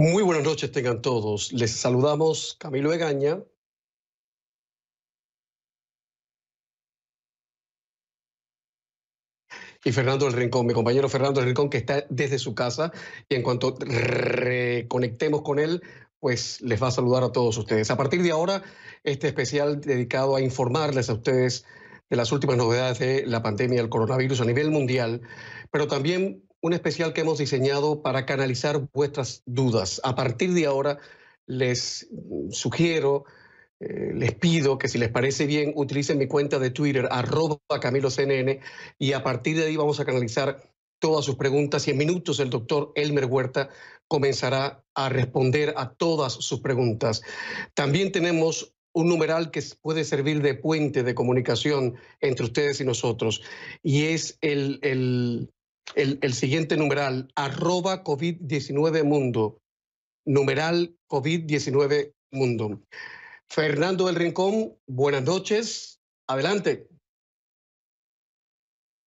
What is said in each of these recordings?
Muy buenas noches tengan todos. Les saludamos Camilo Egaña. Y Fernando del Rincón, mi compañero Fernando del Rincón, que está desde su casa. Y en cuanto reconectemos con él, pues les va a saludar a todos ustedes. A partir de ahora, este especial dedicado a informarles a ustedes de las últimas novedades de la pandemia del coronavirus a nivel mundial, pero también un especial que hemos diseñado para canalizar vuestras dudas. A partir de ahora les sugiero, eh, les pido que si les parece bien utilicen mi cuenta de Twitter, arroba CamiloCNN, y a partir de ahí vamos a canalizar todas sus preguntas y en minutos el doctor Elmer Huerta comenzará a responder a todas sus preguntas. También tenemos un numeral que puede servir de puente de comunicación entre ustedes y nosotros, y es el el, siguiente numeral, arroba COVID-19 Mundo, numeral COVID-19 Mundo. Fernando del Rincón, buenas noches, adelante.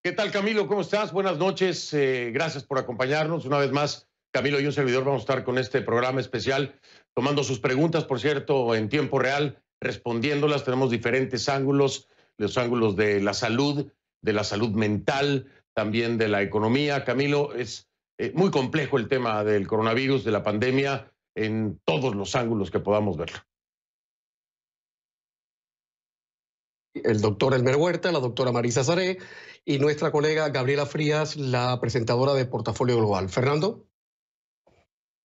¿Qué tal Camilo? ¿Cómo estás? Buenas noches, eh, gracias por acompañarnos una vez más. Camilo y un servidor vamos a estar con este programa especial, tomando sus preguntas, por cierto, en tiempo real, respondiéndolas. Tenemos diferentes ángulos, los ángulos de la salud, de la salud mental, también de la economía. Camilo, es eh, muy complejo el tema del coronavirus, de la pandemia, en todos los ángulos que podamos ver. el doctor Elmer Huerta, la doctora Marisa Zaré y nuestra colega Gabriela Frías, la presentadora de Portafolio Global. Fernando.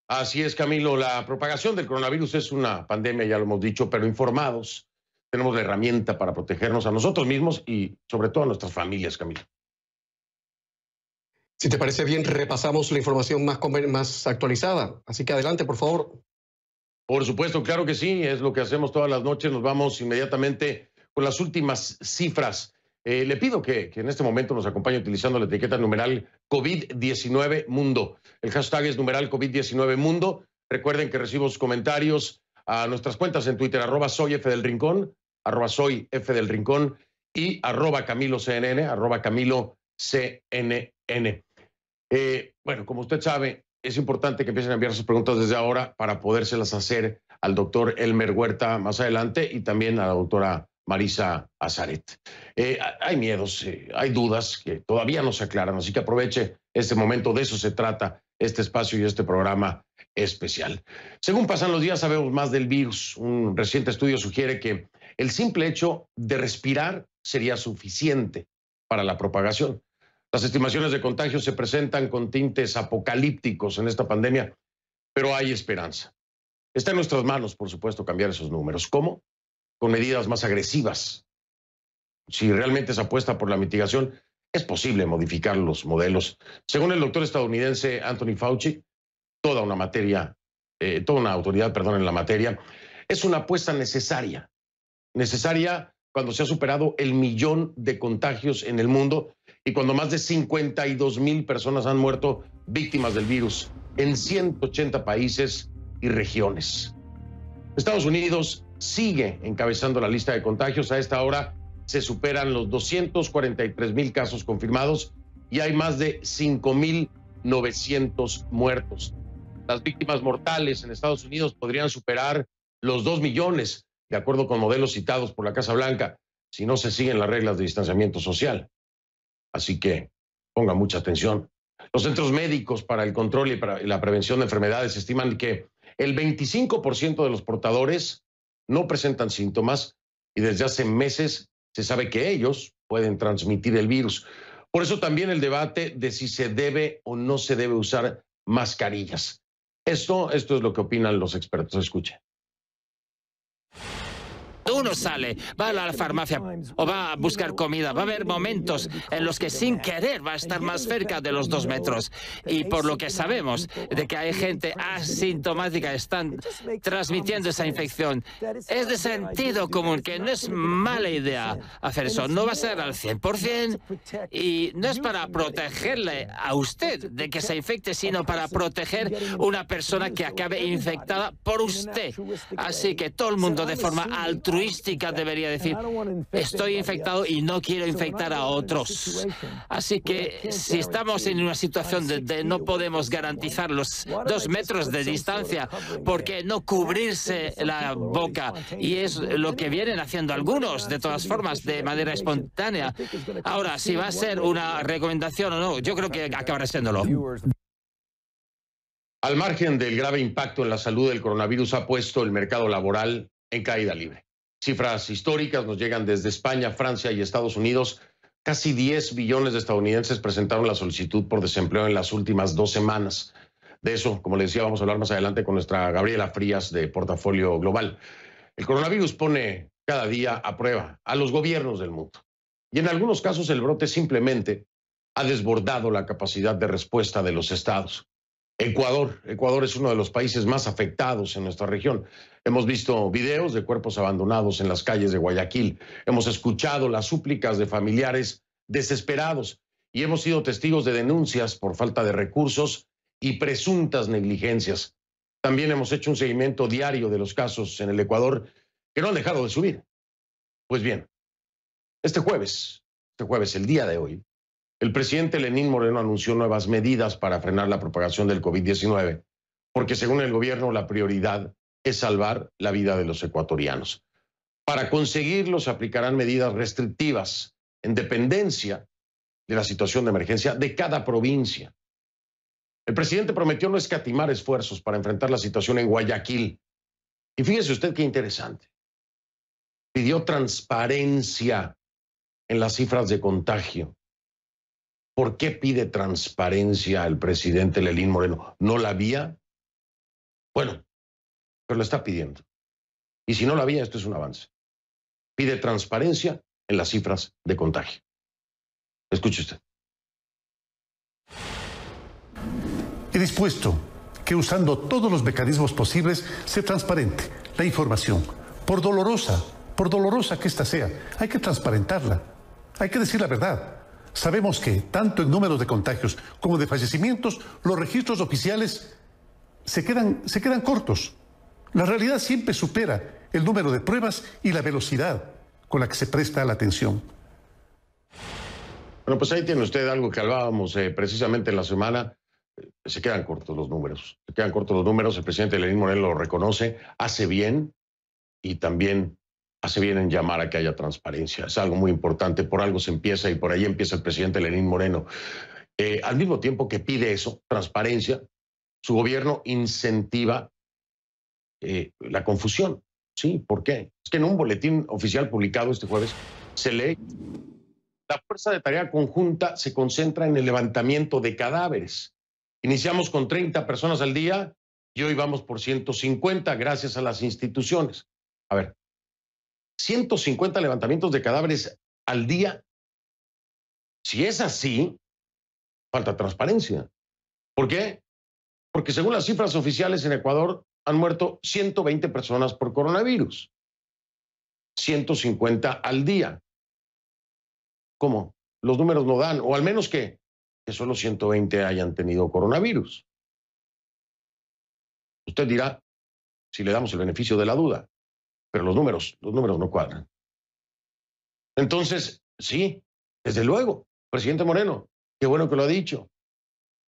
Así es, Camilo. La propagación del coronavirus es una pandemia, ya lo hemos dicho, pero informados tenemos la herramienta para protegernos a nosotros mismos y sobre todo a nuestras familias, Camilo. Si te parece bien, repasamos la información más, actualizada. Así que adelante, por favor. Por supuesto, claro que sí, es lo que hacemos todas las noches. Nos vamos inmediatamente con las últimas cifras. Eh, le pido que, en este momento nos acompañe utilizando la etiqueta numeral COVID-19 Mundo. El hashtag es numeral COVID-19 Mundo. Recuerden que recibimos comentarios a nuestras cuentas en Twitter, arroba soy F del Rincón, arroba soy F del Rincón y arroba Camilo CNN, arroba Camilo CNN. Eh, bueno, como usted sabe, es importante que empiecen a enviar sus preguntas desde ahora para podérselas hacer al doctor Elmer Huerta más adelante y también a la doctora Marisa Azaret. Eh, hay miedos, eh, hay dudas que todavía no se aclaran, así que aproveche este momento, de eso se trata este espacio y este programa especial. Según pasan los días, sabemos más del virus. Un reciente estudio sugiere que el simple hecho de respirar sería suficiente para la propagación. Las estimaciones de contagios se presentan con tintes apocalípticos en esta pandemia, pero hay esperanza. Está en nuestras manos, por supuesto, cambiar esos números. ¿Cómo? Con medidas más agresivas. Si realmente se apuesta por la mitigación, es posible modificar los modelos. Según el doctor estadounidense Anthony Fauci, toda una materia, eh, toda una autoridad, perdón, en la materia, es una apuesta necesaria. Necesaria cuando se ha superado el millón de contagios en el mundo y cuando más de 52 mil personas han muerto víctimas del virus en 180 países y regiones. Estados Unidos sigue encabezando la lista de contagios. A esta hora se superan los 243 mil casos confirmados y hay más de 5.900 muertos. Las víctimas mortales en Estados Unidos podrían superar los 2 millones, de acuerdo con modelos citados por la Casa Blanca, si no se siguen las reglas de distanciamiento social. Así que ponga mucha atención. Los centros médicos para el control y para la prevención de enfermedades estiman que el 25% de los portadores no presentan síntomas y desde hace meses se sabe que ellos pueden transmitir el virus. Por eso también el debate de si se debe o no se debe usar mascarillas. Esto, esto es lo que opinan los expertos. Escuchen uno sale, va a la farmacia o va a buscar comida. Va a haber momentos en los que sin querer va a estar más cerca de los dos metros. Y por lo que sabemos de que hay gente asintomática están transmitiendo esa infección, es de sentido común que no es mala idea hacer eso. No va a ser al 100% y no es para protegerle a usted de que se infecte, sino para proteger una persona que acabe infectada por usted. Así que todo el mundo de forma altruista debería decir, estoy infectado y no quiero infectar a otros. Así que si estamos en una situación de, no podemos garantizar los dos metros de distancia, porque no cubrirse la boca? Y es lo que vienen haciendo algunos, de todas formas, de manera espontánea. Ahora, si va a ser una recomendación o no, yo creo que acabará siéndolo. Al margen del grave impacto en la salud del coronavirus ha puesto el mercado laboral en caída libre. Cifras históricas nos llegan desde España, Francia y Estados Unidos. Casi 10 billones de estadounidenses presentaron la solicitud por desempleo en las últimas dos semanas. De eso, como les decía, vamos a hablar más adelante con nuestra Gabriela Frías de Portafolio Global. El coronavirus pone cada día a prueba a los gobiernos del mundo. Y en algunos casos el brote simplemente ha desbordado la capacidad de respuesta de los estados. Ecuador, Ecuador es uno de los países más afectados en nuestra región. Hemos visto videos de cuerpos abandonados en las calles de Guayaquil. Hemos escuchado las súplicas de familiares desesperados y hemos sido testigos de denuncias por falta de recursos y presuntas negligencias. También hemos hecho un seguimiento diario de los casos en el Ecuador que no han dejado de subir. Pues bien, este jueves, este jueves, el día de hoy, el presidente Lenín Moreno anunció nuevas medidas para frenar la propagación del COVID-19, porque según el gobierno la prioridad es salvar la vida de los ecuatorianos. Para conseguirlo se aplicarán medidas restrictivas en dependencia de la situación de emergencia de cada provincia. El presidente prometió no escatimar esfuerzos para enfrentar la situación en Guayaquil. Y fíjese usted qué interesante. Pidió transparencia en las cifras de contagio. ¿Por qué pide transparencia el presidente Lelín Moreno? ¿No la había? Bueno, pero lo está pidiendo. Y si no la había, esto es un avance. Pide transparencia en las cifras de contagio. Escuche usted. He dispuesto que usando todos los mecanismos posibles sea transparente la información, por dolorosa, por dolorosa que ésta sea, hay que transparentarla, hay que decir la verdad. Sabemos que, tanto en números de contagios como de fallecimientos, los registros oficiales se quedan, se quedan cortos. La realidad siempre supera el número de pruebas y la velocidad con la que se presta la atención. Bueno, pues ahí tiene usted algo que hablábamos eh, precisamente en la semana. Eh, se quedan cortos los números. Se quedan cortos los números. El presidente Lenín Moreno lo reconoce. Hace bien y también hace bien en llamar a que haya transparencia. Es algo muy importante. Por algo se empieza y por ahí empieza el presidente Lenín Moreno. Eh, al mismo tiempo que pide eso, transparencia, su gobierno incentiva eh, la confusión. Sí, ¿por qué? Es que en un boletín oficial publicado este jueves se lee, la fuerza de tarea conjunta se concentra en el levantamiento de cadáveres. Iniciamos con 30 personas al día y hoy vamos por 150 gracias a las instituciones. A ver, 150 levantamientos de cadáveres al día. Si es así, falta transparencia. ¿Por qué? Porque según las cifras oficiales en Ecuador han muerto 120 personas por coronavirus. 150 al día. ¿Cómo? Los números no dan, o al menos que, solo 120 hayan tenido coronavirus. Usted dirá, si le damos el beneficio de la duda, pero los números, los números no cuadran. Entonces, sí, desde luego, presidente Moreno, qué bueno que lo ha dicho.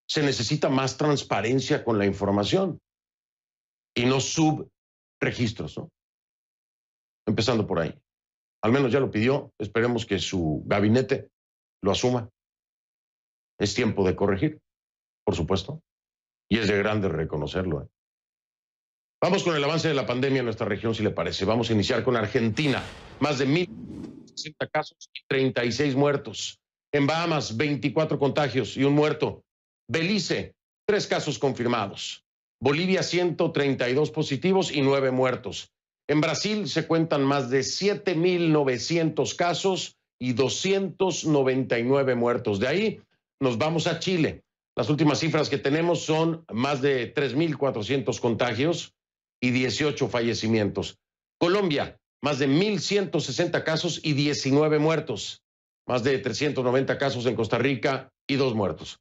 Se necesita más transparencia con la información y no subregistros, ¿no? Empezando por ahí. Al menos ya lo pidió, esperemos que su gabinete lo asuma. Es tiempo de corregir, por supuesto, y es de grande reconocerlo. ¿eh? Vamos con el avance de la pandemia en nuestra región, si le parece. Vamos a iniciar con Argentina. Más de 1.060 casos y 36 muertos. En Bahamas, 24 contagios y un muerto. Belice, tres casos confirmados. Bolivia 132 positivos y 9 muertos. En Brasil se cuentan más de 7.900 casos y 299 muertos. De ahí nos vamos a Chile. Las últimas cifras que tenemos son más de 3.400 contagios y 18 fallecimientos. Colombia, más de 1.160 casos y 19 muertos. Más de 390 casos en Costa Rica y 2 muertos.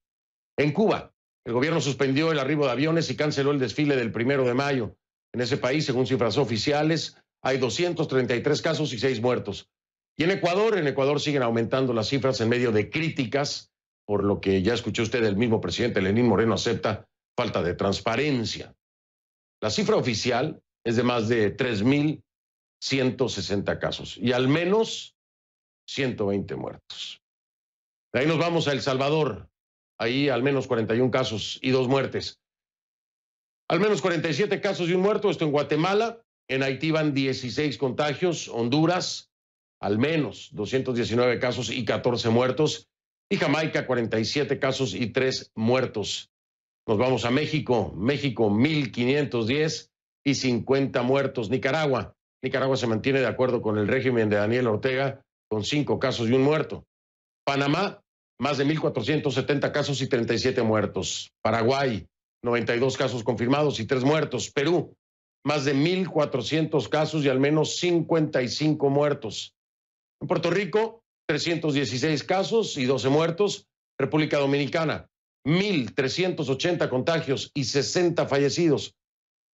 En Cuba, el gobierno suspendió el arribo de aviones y canceló el desfile del primero de mayo. En ese país, según cifras oficiales, hay 233 casos y 6 muertos. Y en Ecuador, en Ecuador siguen aumentando las cifras en medio de críticas, por lo que ya escuchó usted, el mismo presidente Lenín Moreno acepta falta de transparencia. La cifra oficial es de más de 3.160 casos y al menos 120 muertos. De ahí nos vamos a El Salvador. Ahí al menos 41 casos y dos muertes. Al menos 47 casos y un muerto, esto en Guatemala. En Haití van 16 contagios. Honduras, al menos 219 casos y 14 muertos. Y Jamaica, 47 casos y 3 muertos. Nos vamos a México. México, 1510 y 50 muertos. Nicaragua. Nicaragua se mantiene de acuerdo con el régimen de Daniel Ortega, con 5 casos y un muerto. Panamá, más de 1.470 casos y 37 muertos. Paraguay, 92 casos confirmados y 3 muertos. Perú, más de 1.400 casos y al menos 55 muertos. En Puerto Rico, 316 casos y 12 muertos. República Dominicana, 1.380 contagios y 60 fallecidos.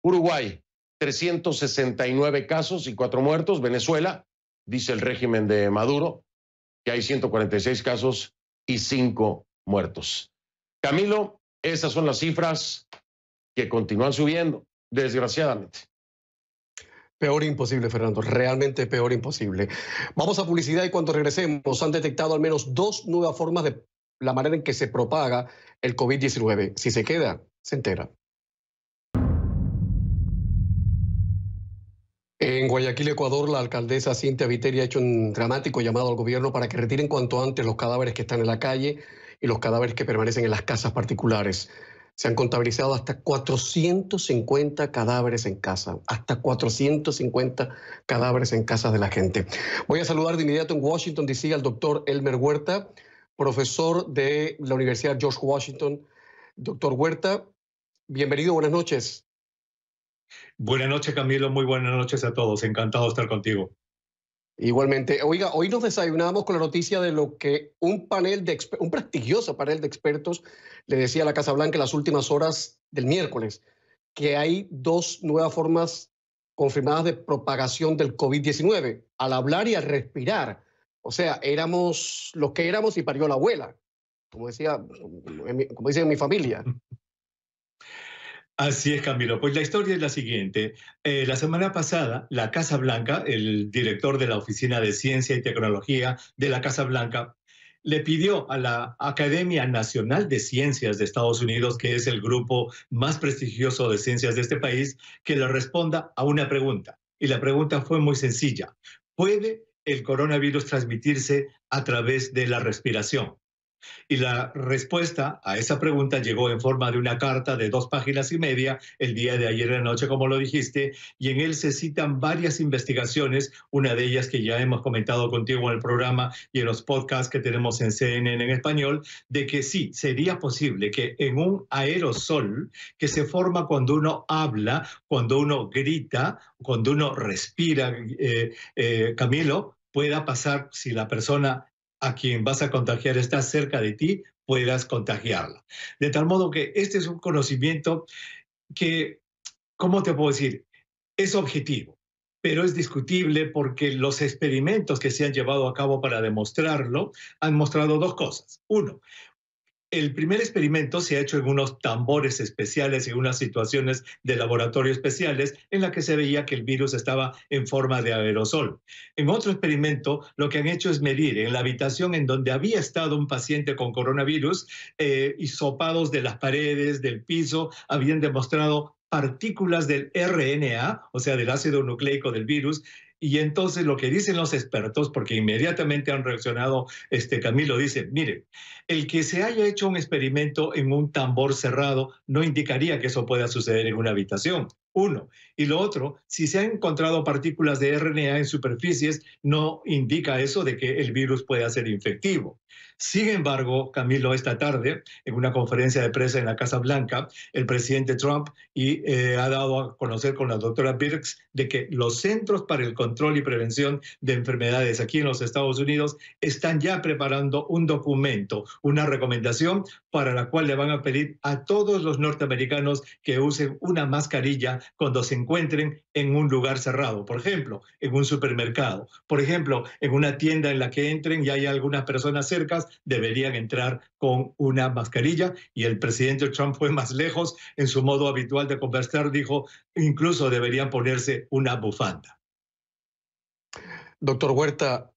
Uruguay, 369 casos y 4 muertos. Venezuela, dice el régimen de Maduro, que hay 146 casos y cinco muertos. Camilo, esas son las cifras que continúan subiendo, desgraciadamente. Peor imposible, Fernando, realmente peor imposible. Vamos a publicidad y cuando regresemos han detectado al menos dos nuevas formas de la manera en que se propaga el COVID-19. Si se queda, se entera. En Guayaquil, Ecuador, la alcaldesa Cintia Viteri ha hecho un dramático llamado al gobierno para que retiren cuanto antes los cadáveres que están en la calle y los cadáveres que permanecen en las casas particulares. Se han contabilizado hasta 450 cadáveres en casa, hasta 450 cadáveres en casas de la gente. Voy a saludar de inmediato en Washington, D.C. al doctor Elmer Huerta, profesor de la Universidad George Washington. Doctor Huerta, bienvenido, buenas noches. Buenas noches, Camilo. Muy buenas noches a todos. Encantado de estar contigo. Igualmente. Oiga, hoy nos desayunamos con la noticia de lo que un panel de un prestigioso panel de expertos le decía a la Casa Blanca en las últimas horas del miércoles, que hay dos nuevas formas confirmadas de propagación del COVID-19, al hablar y al respirar. O sea, éramos los que éramos y parió la abuela, como decía, como mi familia. Así es, Camilo. Pues la historia es la siguiente. Eh, la semana pasada, la Casa Blanca, el director de la Oficina de Ciencia y Tecnología de la Casa Blanca, le pidió a la Academia Nacional de Ciencias de Estados Unidos, que es el grupo más prestigioso de ciencias de este país, que le responda a una pregunta. Y la pregunta fue muy sencilla. ¿Puede el coronavirus transmitirse a través de la respiración? Y la respuesta a esa pregunta llegó en forma de una carta de dos páginas y media el día de ayer en la noche, como lo dijiste, y en él se citan varias investigaciones, una de ellas que ya hemos comentado contigo en el programa y en los podcasts que tenemos en CNN en español, de que sí, sería posible que en un aerosol que se forma cuando uno habla, cuando uno grita, cuando uno respira, eh, eh, Camilo, pueda pasar si la persona a quien vas a contagiar está cerca de ti, puedas contagiarla. De tal modo que este es un conocimiento que, ¿cómo te puedo decir? Es objetivo, pero es discutible porque los experimentos que se han llevado a cabo para demostrarlo han mostrado dos cosas. Uno, el primer experimento se ha hecho en unos tambores especiales, y unas situaciones de laboratorio especiales, en la que se veía que el virus estaba en forma de aerosol. En otro experimento, lo que han hecho es medir en la habitación en donde había estado un paciente con coronavirus, eh, hisopados de las paredes, del piso, habían demostrado partículas del RNA, o sea, del ácido nucleico del virus, y entonces lo que dicen los expertos, porque inmediatamente han reaccionado, este Camilo dice, mire, el que se haya hecho un experimento en un tambor cerrado no indicaría que eso pueda suceder en una habitación. Uno. Y lo otro, si se han encontrado partículas de RNA en superficies, no indica eso de que el virus pueda ser infectivo. Sin embargo, Camilo, esta tarde, en una conferencia de prensa en la Casa Blanca, el presidente Trump y, eh, ha dado a conocer con la doctora Birx de que los Centros para el Control y Prevención de Enfermedades aquí en los Estados Unidos están ya preparando un documento, una recomendación para la cual le van a pedir a todos los norteamericanos que usen una mascarilla cuando se encuentren en un lugar cerrado, por ejemplo, en un supermercado, por ejemplo, en una tienda en la que entren y hay algunas personas cercas, deberían entrar con una mascarilla y el presidente Trump fue más lejos en su modo habitual de conversar, dijo, incluso deberían ponerse una bufanda. Doctor Huerta,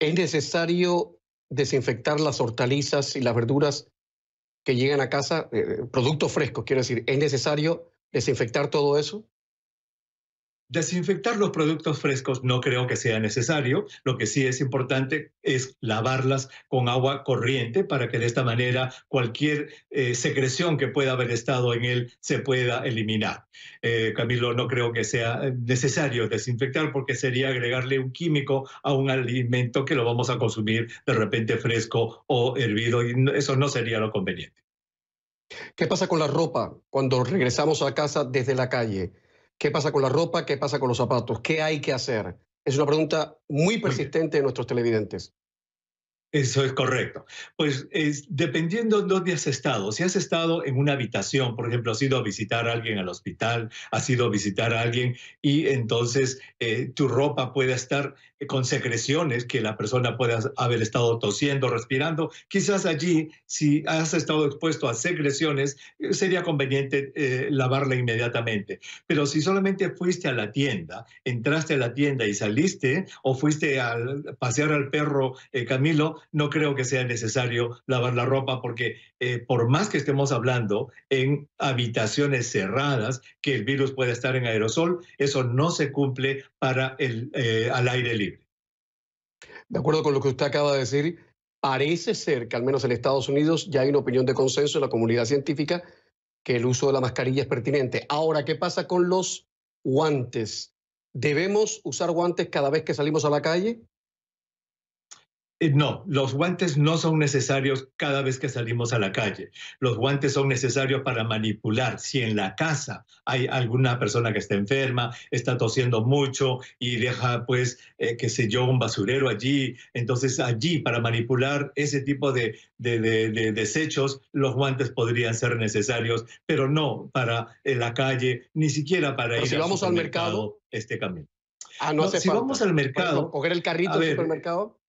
¿es necesario desinfectar las hortalizas y las verduras que llegan a casa, eh, productos frescos, quiero decir, ¿es necesario desinfectar todo eso? Desinfectar los productos frescos no creo que sea necesario. Lo que sí es importante es lavarlas con agua corriente para que de esta manera cualquier eh, secreción que pueda haber estado en él se pueda eliminar. Eh, Camilo, no creo que sea eh, necesario desinfectar porque sería agregarle un químico a un alimento que lo vamos a consumir de repente fresco o hervido y eso no sería lo conveniente. ¿Qué pasa con la ropa cuando regresamos a casa desde la calle? ¿Qué pasa con la ropa? ¿Qué pasa con los zapatos? ¿Qué hay que hacer? Es una pregunta muy persistente de nuestros televidentes. Eso es correcto. Pues dependiendo de dónde has estado, si has estado en una habitación, por ejemplo, has ido a visitar a alguien al hospital, has ido a visitar a alguien y entonces eh, tu ropa puede estar con secreciones que la persona pueda haber estado tosiendo, respirando. Quizás allí, si has estado expuesto a secreciones, eh, sería conveniente eh, lavarla inmediatamente. Pero si solamente fuiste a la tienda, entraste a la tienda y saliste, o fuiste a pasear al perro Camilo, no creo que sea necesario lavar la ropa porque eh, por más que estemos hablando en habitaciones cerradas, que el virus puede estar en aerosol, eso no se cumple para el eh, al aire libre. De acuerdo con lo que usted acaba de decir, parece ser que al menos en Estados Unidos ya hay una opinión de consenso en la comunidad científica que el uso de la mascarilla es pertinente. Ahora, ¿qué pasa con los guantes? ¿Debemos usar guantes cada vez que salimos a la calle? Eh, no, los guantes no son necesarios cada vez que salimos a la calle. Los guantes son necesarios para manipular. Si en la casa hay alguna persona que está enferma, está tosiendo mucho y deja, pues, eh, qué sé yo, un basurero allí, entonces allí para manipular ese tipo de, de, de, desechos, los guantes podrían ser necesarios, pero no para eh, la calle, ni siquiera para ir si vamos al mercado, este camino. Ah, no, si vamos al mercado, coger el carrito del mercado?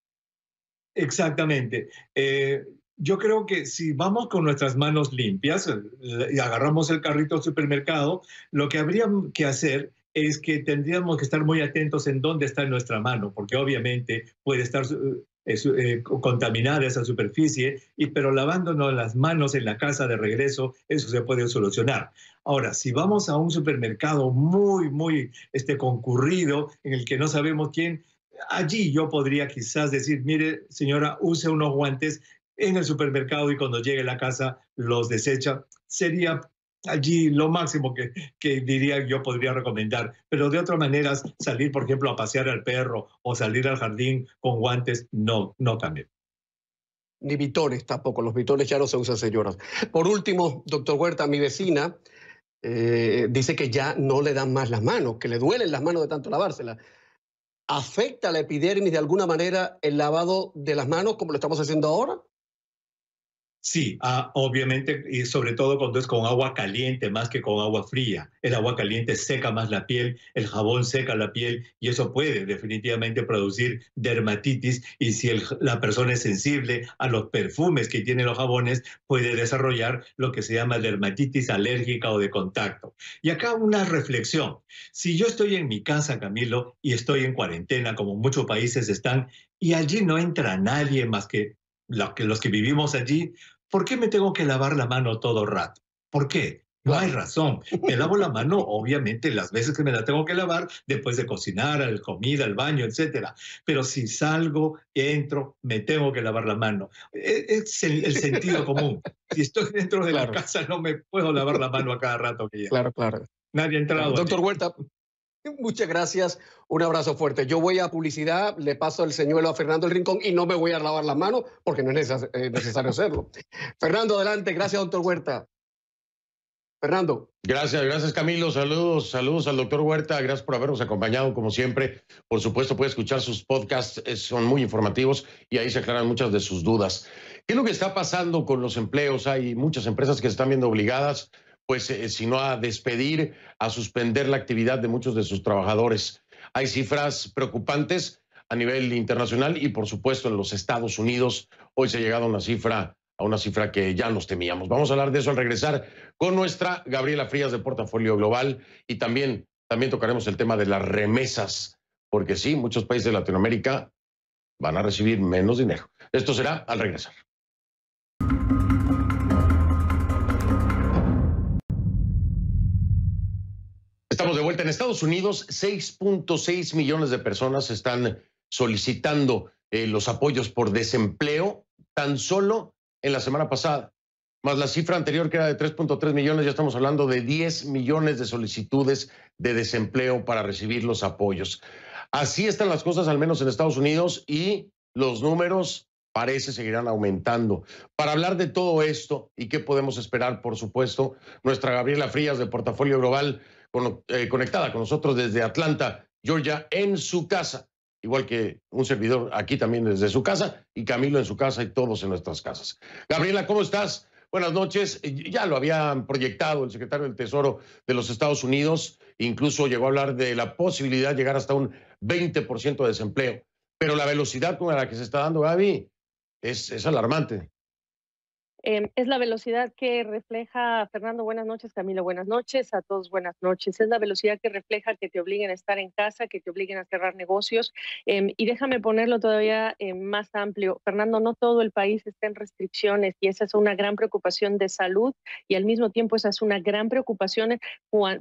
Exactamente. Eh, yo creo que si vamos con nuestras manos limpias eh, y agarramos el carrito al supermercado, lo que habría que hacer es que tendríamos que estar muy atentos en dónde está nuestra mano, porque obviamente puede estar eh, contaminada esa superficie, y, pero lavándonos las manos en la casa de regreso, eso se puede solucionar. Ahora, si vamos a un supermercado muy, muy este, concurrido, en el que no sabemos quién allí yo podría quizás decir, mire señora, use unos guantes en el supermercado y cuando llegue a la casa los desecha. Sería allí lo máximo que, que, diría yo podría recomendar. Pero de otras maneras, salir, por ejemplo, a pasear al perro o salir al jardín con guantes, no, no también. Ni vitores tampoco, los vitores ya no se usan, señoras. Por último, doctor Huerta, mi vecina eh, dice que ya no le dan más las manos, que le duelen las manos de tanto lavárselas. ¿Afecta la epidermis de alguna manera el lavado de las manos como lo estamos haciendo ahora? Sí, ah, obviamente, y sobre todo cuando es con agua caliente más que con agua fría. El agua caliente seca más la piel, el jabón seca la piel y eso puede definitivamente producir dermatitis y si la persona es sensible a los perfumes que tienen los jabones, puede desarrollar lo que se llama dermatitis alérgica o de contacto. Y acá una reflexión. Si yo estoy en mi casa, Camilo, y estoy en cuarentena, como muchos países están, y allí no entra nadie más que que, los que vivimos allí, ¿por qué me tengo que lavar la mano todo rato? ¿Por qué? No hay razón. Me lavo la mano, obviamente, las veces que me la tengo que lavar, después de cocinar, al comida, al baño, etc. Pero si salgo, entro, me tengo que lavar la mano. E, es el, sentido común. Si estoy dentro de la casa, no me puedo lavar la mano a cada rato que llego. Claro, claro. Nadie ha entrado. Doctor Huerta, Muchas gracias, un abrazo fuerte. Yo voy a publicidad, le paso el señuelo a Fernando el Rincón y no me voy a lavar la mano porque no es eh, necesario hacerlo. Fernando, adelante, gracias, doctor Huerta. Fernando. Gracias, gracias Camilo. Saludos, saludos al doctor Huerta. Gracias por habernos acompañado, como siempre. Por supuesto, puede escuchar sus podcasts, eh, son muy informativos y ahí se aclaran muchas de sus dudas. ¿Qué es lo que está pasando con los empleos? Hay muchas empresas que se están viendo obligadas pues si eh, sino a despedir, a suspender la actividad de muchos de sus trabajadores. Hay cifras preocupantes a nivel internacional y por supuesto en los Estados Unidos. Hoy se ha llegado a una cifra a una cifra que ya nos temíamos. Vamos a hablar de eso al regresar con nuestra Gabriela Frías de Portafolio Global y también, también tocaremos el tema de las remesas, porque sí, muchos países de Latinoamérica van a recibir menos dinero. Esto será al regresar. Estamos de vuelta en Estados Unidos. 6.6 millones de personas están solicitando eh, los apoyos por desempleo tan solo en la semana pasada. Más la cifra anterior que era de 3.3 millones, ya estamos hablando de 10 millones de solicitudes de desempleo para recibir los apoyos. Así están las cosas, al menos en Estados Unidos, y los números parece seguirán aumentando. Para hablar de todo esto y qué podemos esperar, por supuesto, nuestra Gabriela Frías de Portafolio Global. Eh, conectada con nosotros desde Atlanta, Georgia, en su casa, igual que un servidor aquí también desde su casa y Camilo en su casa y todos en nuestras casas. Gabriela, ¿cómo estás? Buenas noches. Ya lo había proyectado el secretario del Tesoro de los Estados Unidos, incluso llegó a hablar de la posibilidad de llegar hasta un 20% de desempleo. Pero la velocidad con la que se está dando, Gaby, es alarmante. Em, es la velocidad que refleja, Fernando, buenas noches, Camilo, buenas noches, a todos buenas noches. Es la velocidad que refleja que te obliguen a estar en casa, que te obliguen a cerrar negocios. Em, y déjame ponerlo todavía eh, más amplio. Fernando, no todo el país está en restricciones y esa es una gran preocupación de salud y al mismo tiempo esa es una gran preocupación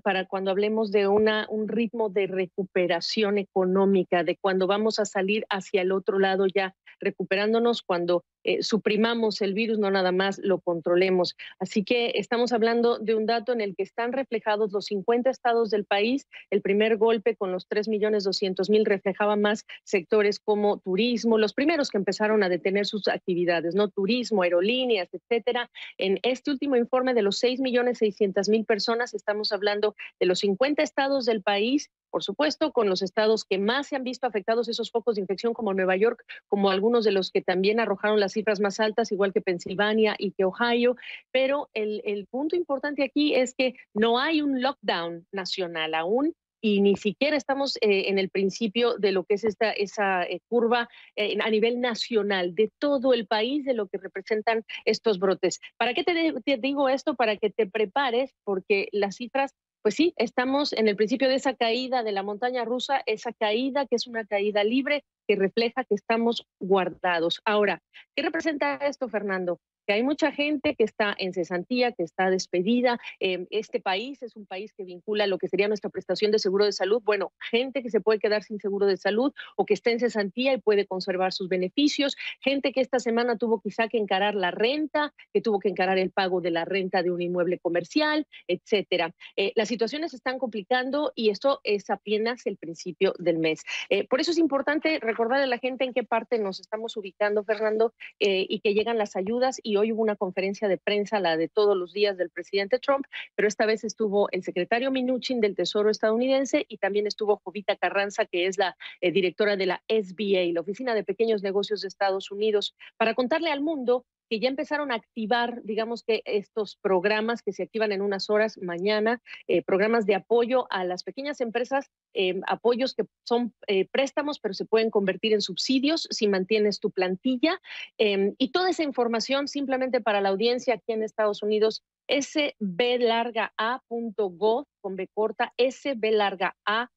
para cuando hablemos de una, un ritmo de recuperación económica, de cuando vamos a salir hacia el otro lado ya recuperándonos cuando eh, suprimamos el virus, no nada más lo controlemos. Así que estamos hablando de un dato en el que están reflejados los 50 estados del país. El primer golpe con los 3.200.000 reflejaba más sectores como turismo, los primeros que empezaron a detener sus actividades, no turismo, aerolíneas, etcétera. En este último informe de los 6.600.000 personas estamos hablando de los 50 estados del país por supuesto, con los estados que más se han visto afectados esos focos de infección, como Nueva York, como algunos de los que también arrojaron las cifras más altas, igual que Pensilvania y que Ohio. Pero el, punto importante aquí es que no hay un lockdown nacional aún, y ni siquiera estamos eh, en el principio de lo que es esta esa eh, curva eh, a nivel nacional de todo el país de lo que representan estos brotes. ¿Para qué te digo esto? Para que te prepares porque las cifras pues sí, estamos en el principio de esa caída de la montaña rusa, esa caída que es una caída libre que refleja que estamos guardados. Ahora, ¿qué representa esto, Fernando? hay mucha gente que está en cesantía, que está despedida. Em, este país es un país que vincula lo que sería nuestra prestación de seguro de salud. Bueno, gente que se puede quedar sin seguro de salud o que está en cesantía y puede conservar sus beneficios. Gente que esta semana tuvo quizá que encarar la renta, que tuvo que encarar el pago de la renta de un inmueble comercial, etcétera. Eh, las situaciones se están complicando y esto es apenas el principio del mes. Eh, por eso es importante recordar a la gente en qué parte nos estamos ubicando, Fernando, eh, y que llegan las ayudas y hoy hubo una conferencia de prensa, la de todos los días del presidente Trump, pero esta vez estuvo el secretario Minuchin del Tesoro estadounidense y también estuvo Jovita Carranza, que es la eh, directora de la SBA, la Oficina de Pequeños Negocios de Estados Unidos, para contarle al mundo que ya empezaron a activar, digamos que estos programas que se activan en unas horas mañana, eh, programas de apoyo a las pequeñas empresas, eh, apoyos que son eh, préstamos, pero se pueden convertir en subsidios si mantienes tu plantilla. Em, y toda esa información simplemente para la audiencia aquí en Estados Unidos, sblargaa.gov, con B corta, sblargaa.gov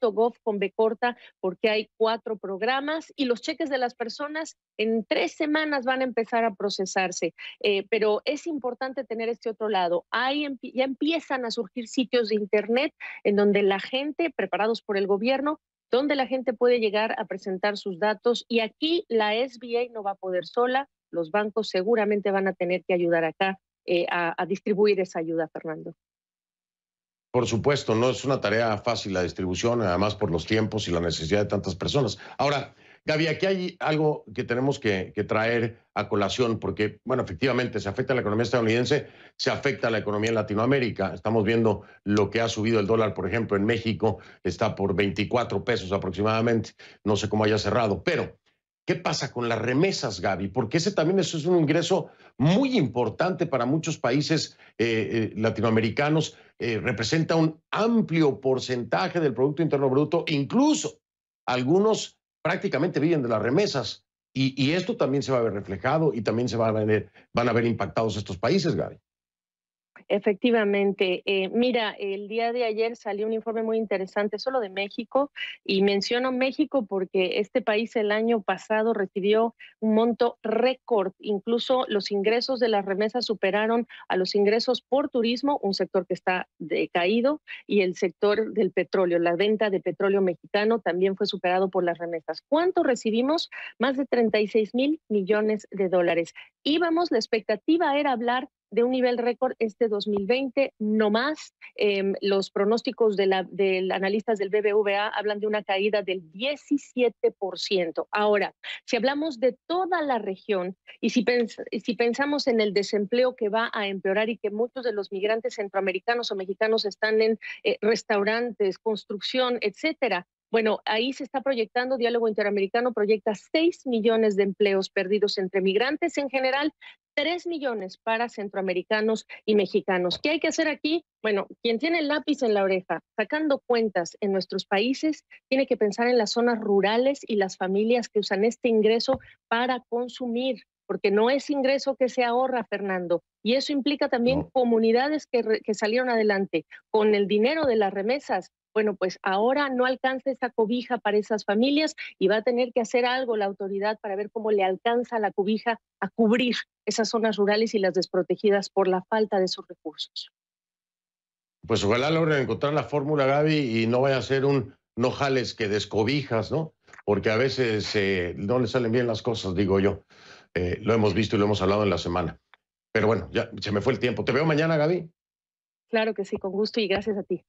.gov con B corta porque hay cuatro programas y los cheques de las personas en tres semanas van a empezar a procesarse. Eh, pero es importante tener este otro lado. Ahí ya empiezan a surgir sitios de Internet en donde la gente, preparados por el gobierno, donde la gente puede llegar a presentar sus datos y aquí la SBA no va a poder sola, los bancos seguramente van a tener que ayudar acá eh, a distribuir esa ayuda, Fernando. Por supuesto, no es una tarea fácil la distribución, además por los tiempos y la necesidad de tantas personas. Ahora, Gaby, aquí hay algo que tenemos que, traer a colación, porque, bueno, efectivamente, se afecta a la economía estadounidense, se afecta a la economía en Latinoamérica. Estamos viendo lo que ha subido el dólar, por ejemplo, en México, está por 24 pesos aproximadamente, no sé cómo haya cerrado, pero ¿Qué pasa con las remesas, Gaby? Porque ese también eso es un ingreso muy importante para muchos países eh, eh, latinoamericanos. Eh, representa un amplio porcentaje del Producto Interno Bruto. Incluso algunos prácticamente viven de las remesas. Y, y, esto también se va a ver reflejado y también se a van a ver impactados estos países, Gaby. Efectivamente. Eh, mira, el día de ayer salió un informe muy interesante solo de México y menciono México porque este país el año pasado recibió un monto récord. Incluso los ingresos de las remesas superaron a los ingresos por turismo, un sector que está decaído, y el sector del petróleo. La venta de petróleo mexicano también fue superado por las remesas. ¿Cuánto recibimos? Más de 36 mil millones de dólares. Íbamos, la expectativa era hablar de un nivel récord este 2020, no más. Em, los pronósticos de, la, de analistas del BBVA hablan de una caída del 17%. Ahora, si hablamos de toda la región y si, si pensamos en el desempleo que va a empeorar y que muchos de los migrantes centroamericanos o mexicanos están en eh, restaurantes, construcción, etcétera, bueno, ahí se está proyectando, Diálogo Interamericano proyecta 6 millones de empleos perdidos entre migrantes en general, 3 millones para centroamericanos y mexicanos. ¿Qué hay que hacer aquí? Bueno, quien tiene el lápiz en la oreja, sacando cuentas en nuestros países, tiene que pensar en las zonas rurales y las familias que usan este ingreso para consumir porque no es ingreso que se ahorra, Fernando. Y eso implica también comunidades que, salieron adelante con el dinero de las remesas. Bueno, pues ahora no alcanza esa cobija para esas familias y va a tener que hacer algo la autoridad para ver cómo le alcanza la cobija a cubrir esas zonas rurales y las desprotegidas por la falta de sus recursos. Pues ojalá logren encontrar la fórmula, Gaby, y no vaya a ser un no jales que descobijas, ¿no? Porque a veces eh, no le salen bien las cosas, digo yo. Eh, lo hemos visto y lo hemos hablado en la semana. Pero bueno, ya se me fue el tiempo. Te veo mañana, Gaby. Claro que sí, con gusto y gracias a ti.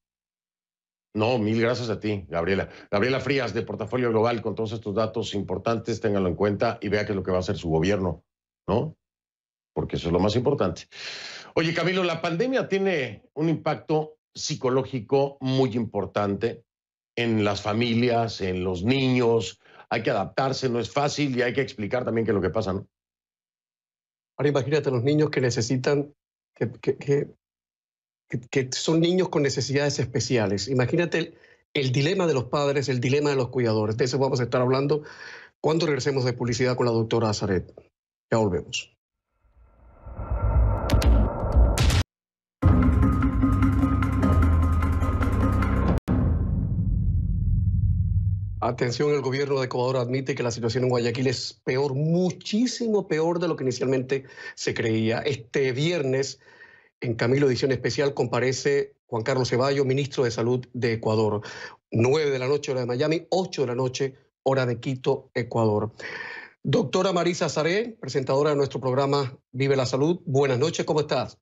No, mil gracias a ti, Gabriela. Gabriela Frías, de Portafolio Global, con todos estos datos importantes, ténganlo en cuenta y vea qué es lo que va a hacer su gobierno, ¿no? Porque eso es lo más importante. Oye, Camilo, la pandemia tiene un impacto psicológico muy importante en las familias, en los niños, hay que adaptarse, no es fácil y hay que explicar también qué es lo que pasa, Ahora imagínate los niños que necesitan, que, son niños con necesidades especiales. Imagínate el, el, dilema de los padres, el dilema de los cuidadores. De eso vamos a estar hablando cuando regresemos de publicidad con la doctora Azaret. Ya volvemos. Atención, el gobierno de Ecuador admite que la situación en Guayaquil es peor, muchísimo peor de lo que inicialmente se creía. Este viernes, en Camilo Edición Especial, comparece Juan Carlos Ceballos, ministro de Salud de Ecuador. 9 de la noche, hora de Miami, Ocho de la noche, hora de Quito, Ecuador. Doctora Marisa Saré, presentadora de nuestro programa Vive la Salud. Buenas noches, ¿cómo estás?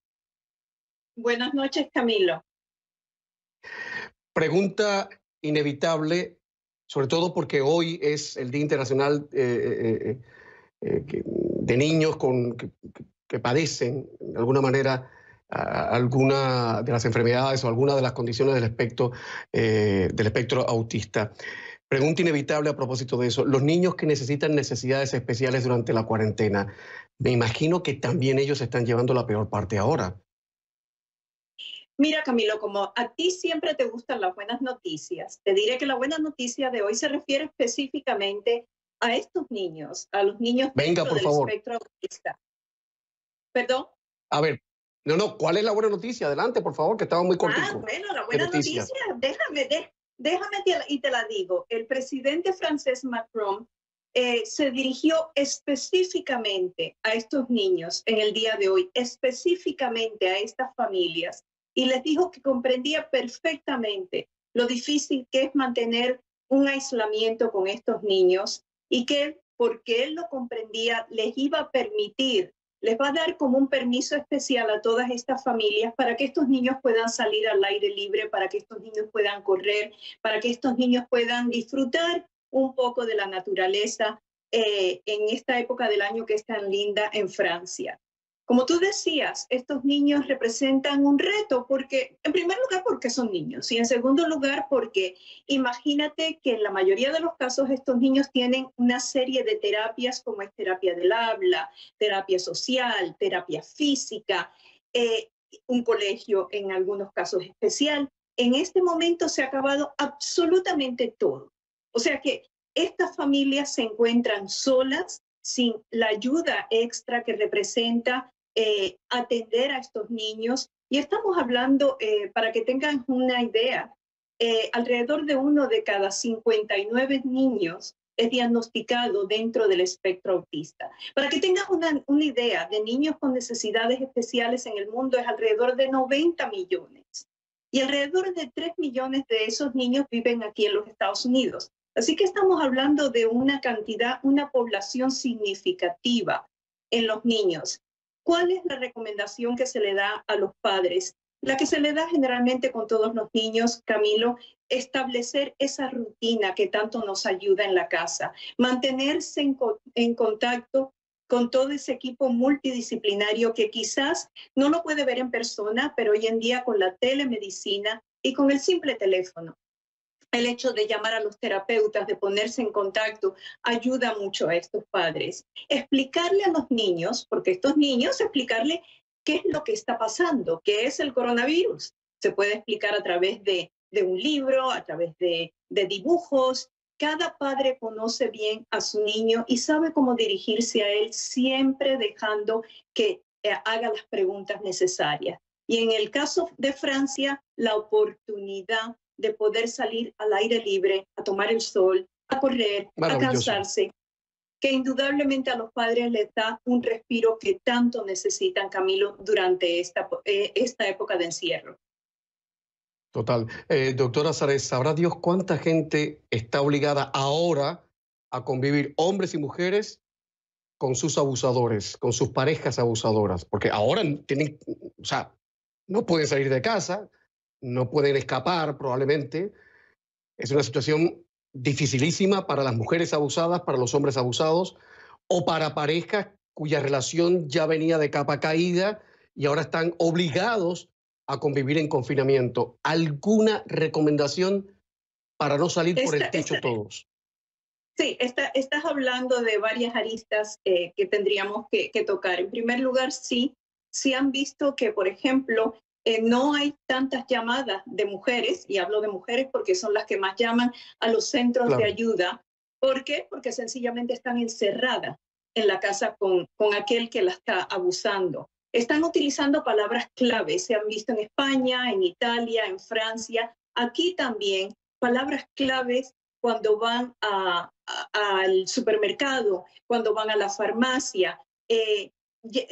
Buenas noches, Camilo. Pregunta inevitable sobre todo porque hoy es el Día Internacional eh, eh, eh, de Niños con, que, padecen, de alguna manera, alguna de las enfermedades o alguna de las condiciones del espectro, del espectro autista. Pregunta inevitable a propósito de eso. Los niños que necesitan necesidades especiales durante la cuarentena, me imagino que también ellos están llevando la peor parte ahora. Mira, Camilo, como a ti siempre te gustan las buenas noticias, te diré que la buena noticia de hoy se refiere específicamente a estos niños, a los niños Venga, por del espectro autista. ¿Perdón? A ver, no, no, ¿cuál es la buena noticia? Adelante, por favor, que estaba muy cortito. Ah, bueno, la buena noticia, déjame, déjame y te la digo. El presidente francés Macron eh, se dirigió específicamente a estos niños en el día de hoy, específicamente a estas familias, y les dijo que comprendía perfectamente lo difícil que es mantener un aislamiento con estos niños y que porque él lo comprendía les iba a permitir, les va a dar como un permiso especial a todas estas familias para que estos niños puedan salir al aire libre, para que estos niños puedan correr, para que estos niños puedan disfrutar un poco de la naturaleza eh, en esta época del año que es tan linda en Francia. Como tú decías, estos niños representan un reto porque, en primer lugar, porque son niños y en segundo lugar, porque imagínate que en la mayoría de los casos estos niños tienen una serie de terapias como es terapia del habla, terapia social, terapia física, eh, un colegio en algunos casos especial. En este momento se ha acabado absolutamente todo. O sea que estas familias se encuentran solas sin la ayuda extra que representa eh, atender a estos niños. Y estamos hablando, eh, para que tengan una idea, eh, alrededor de uno de cada 59 niños es diagnosticado dentro del espectro autista. Para que tengan una, una idea, de niños con necesidades especiales en el mundo es alrededor de 90 millones. Y alrededor de 3 millones de esos niños viven aquí en los Estados Unidos. Así que estamos hablando de una cantidad, una población significativa en los niños. ¿Cuál es la recomendación que se le da a los padres? La que se le da generalmente con todos los niños, Camilo, establecer esa rutina que tanto nos ayuda en la casa, mantenerse en, contacto con todo ese equipo multidisciplinario que quizás no lo puede ver en persona, pero hoy en día con la telemedicina y con el simple teléfono el hecho de llamar a los terapeutas, de ponerse en contacto, ayuda mucho a estos padres. Explicarle a los niños, porque estos niños, explicarle qué es lo que está pasando, qué es el coronavirus. Se puede explicar a través de, un libro, a través de, de dibujos. Cada padre conoce bien a su niño y sabe cómo dirigirse a él, siempre dejando que eh, haga las preguntas necesarias. Y en el caso de Francia, la oportunidad de poder salir al aire libre, a tomar el sol, a correr, a cansarse, que indudablemente a los padres les da un respiro que tanto necesitan, Camilo, durante esta, eh, esta época de encierro. Total. Eh, doctora Sárez, ¿sabrá Dios cuánta gente está obligada ahora a convivir, hombres y mujeres, con sus abusadores, con sus parejas abusadoras? Porque ahora tienen, o sea, no pueden salir de casa, no pueden escapar probablemente. Es una situación dificilísima para las mujeres abusadas, para los hombres abusados o para parejas cuya relación ya venía de capa caída y ahora están obligados a convivir en confinamiento. ¿Alguna recomendación para no salir por el techo todos? Sí, está estás hablando de varias aristas eh, que tendríamos que, tocar. En primer lugar, sí, sí han visto que, por ejemplo, eh, no hay tantas llamadas de mujeres, y hablo de mujeres porque son las que más llaman a los centros de ayuda. ¿Por qué? Porque sencillamente están encerradas en la casa con, con aquel que la está abusando. Están utilizando palabras clave, se han visto en España, en Italia, en Francia, aquí también, palabras claves cuando van al supermercado, cuando van a la farmacia. Eh,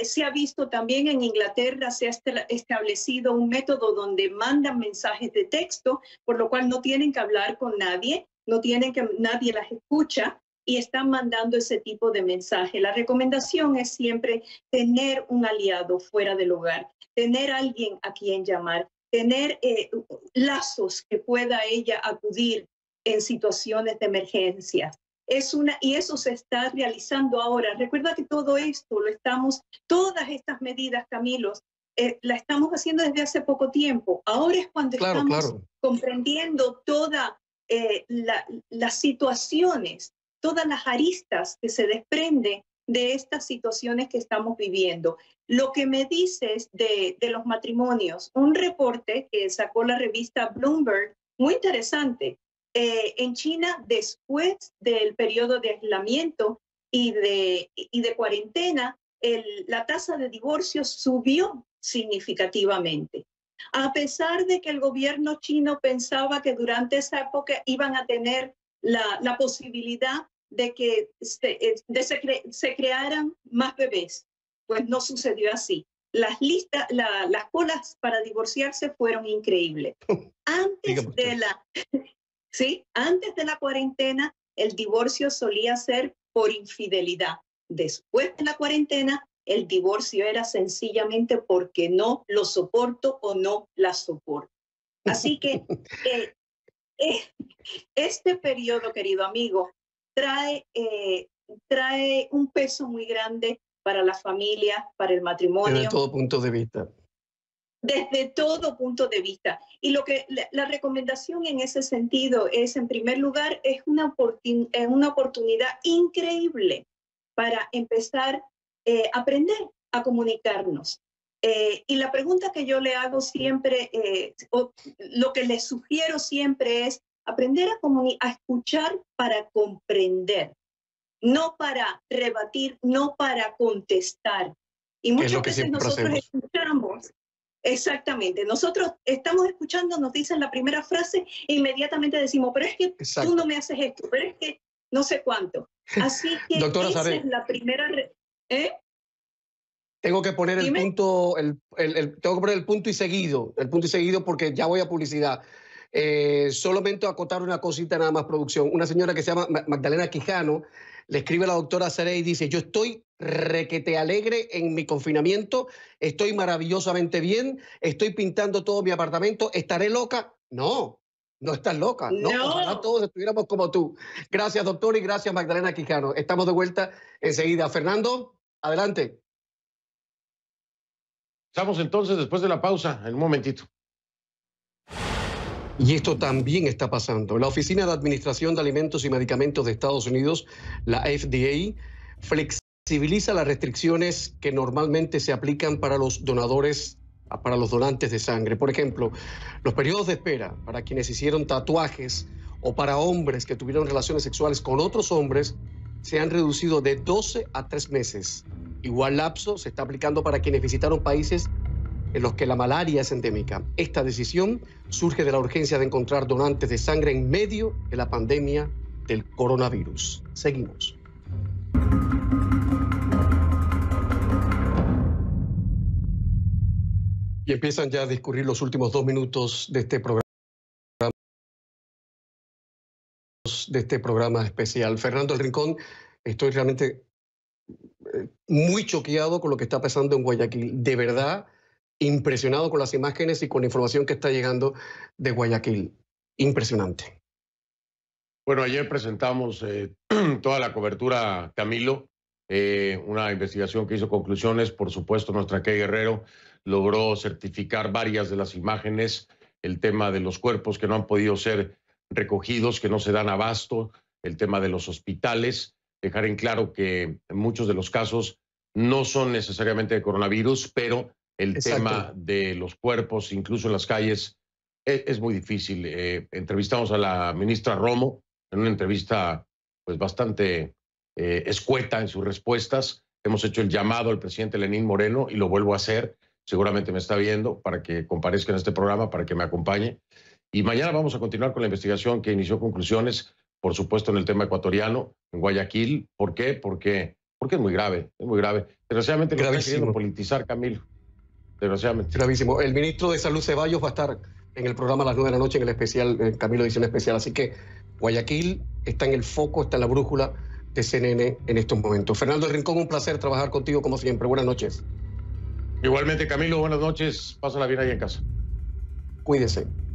se ha visto también en Inglaterra, se ha este, establecido un método donde mandan mensajes de texto, por lo cual no tienen que hablar con nadie, no tienen que, nadie las escucha y están mandando ese tipo de mensaje. La recomendación es siempre tener un aliado fuera del hogar, tener alguien a quien llamar, tener eh, lazos que pueda ella acudir en situaciones de emergencia es una, y eso se está realizando ahora. Recuerda que todo esto lo estamos, todas estas medidas, Camilos, eh, la estamos haciendo desde hace poco tiempo. Ahora es cuando estamos comprendiendo todas eh, las situaciones, todas las aristas que se desprenden de estas situaciones que estamos viviendo. Lo que me dices de, de los matrimonios, un reporte que sacó la revista Bloomberg, muy interesante, eh, en China después del periodo de aislamiento y de, de cuarentena, la tasa de divorcio subió significativamente. A pesar de que el gobierno chino pensaba que durante esa época iban a tener la, posibilidad de que eh, se, crearan más bebés, pues no sucedió así. Las listas, las colas para divorciarse fueron increíbles. Antes de la, ¿sí? Antes de la cuarentena, el divorcio solía ser por infidelidad. Después de la cuarentena, el divorcio era sencillamente porque no lo soporto o no la soporto. Así que eh, eh, este periodo, querido amigo, trae, eh, trae un peso muy grande para la familia, para el matrimonio. En todo punto de vista desde todo punto de vista. Y lo que la, recomendación en ese sentido es, en primer lugar, es una, eh, una oportunidad increíble para empezar a eh, aprender a comunicarnos. Eh, y la pregunta que yo le hago siempre, o lo que le sugiero siempre es aprender a, a escuchar para comprender, no para rebatir, no para contestar. Y muchas veces nosotros escuchamos Exactamente. Nosotros estamos escuchando, nos dicen la primera frase, e inmediatamente decimos, pero es que tú no me haces esto, pero es que no sé cuánto. Así que Doctora la primera. ¿eh? Tengo que poner el punto, el, tengo que poner el punto y seguido, el punto y seguido porque ya voy a publicidad. Eh, solamente acotar una cosita nada más, producción. Una señora que se llama Magdalena Quijano le escribe la doctora Cerey y dice, yo estoy te alegre en mi confinamiento, estoy maravillosamente bien, estoy pintando todo mi apartamento, ¿estaré loca? No, no estás loca, no, no. todos estuviéramos como tú. Gracias, doctor, y gracias, Magdalena Quijano. Estamos de vuelta enseguida. Fernando, adelante. Estamos entonces después de la pausa, en un momentito. Y esto también está pasando. La Oficina de Administración de Alimentos y Medicamentos de Estados Unidos, la FDA, flexibiliza las restricciones que normalmente se aplican para los donadores para los donantes de sangre. Por ejemplo, los periodos de espera para quienes hicieron tatuajes o para hombres que tuvieron relaciones sexuales con otros hombres se han reducido de 12 a 3 meses. Igual lapso se está aplicando para quienes visitaron países en los que la malaria es endémica. Esta decisión surge de la urgencia de encontrar donantes de sangre en medio de la pandemia del coronavirus. Seguimos. Y empiezan ya a discurrir los últimos dos minutos de este programa de este programa especial. Fernando El Rincón, estoy realmente eh, muy choqueado con lo que está pasando en Guayaquil. De verdad, impresionado con las imágenes y con la información que está llegando de Guayaquil. Impresionante. Bueno, ayer presentamos eh, toda la cobertura, Camilo, eh, una investigación que hizo conclusiones. Por supuesto, nuestra Key Guerrero logró certificar varias de las imágenes, el tema de los cuerpos que no han podido ser recogidos, que no se dan abasto, el tema de los hospitales, dejar en claro que muchos de los casos no son necesariamente de coronavirus, pero el tema de los cuerpos, incluso en las calles, e-, es, muy difícil. Eh, entrevistamos a la ministra Romo en una entrevista pues bastante eh, escueta en sus respuestas. Hemos hecho el llamado al presidente Lenín Moreno y lo vuelvo a hacer. Seguramente me está viendo para que comparezca en este programa, para que me acompañe. Y mañana vamos a continuar con la investigación que inició conclusiones, por supuesto, en el tema ecuatoriano, en Guayaquil. ¿Por qué? Porque, porque es muy grave, es muy grave. Desgraciadamente lo están queriendo politizar, Camilo desgraciadamente. Gravísimo. El ministro de Salud Ceballos va a estar en el programa a las 9 de la noche en el especial, en Camilo Edición Especial. Así que Guayaquil está en el foco, está en la brújula de CNN en estos momentos. Fernando Rincón, un placer trabajar contigo como siempre. Buenas noches. Igualmente, Camilo, buenas noches. Pásala bien ahí en casa. Cuídese.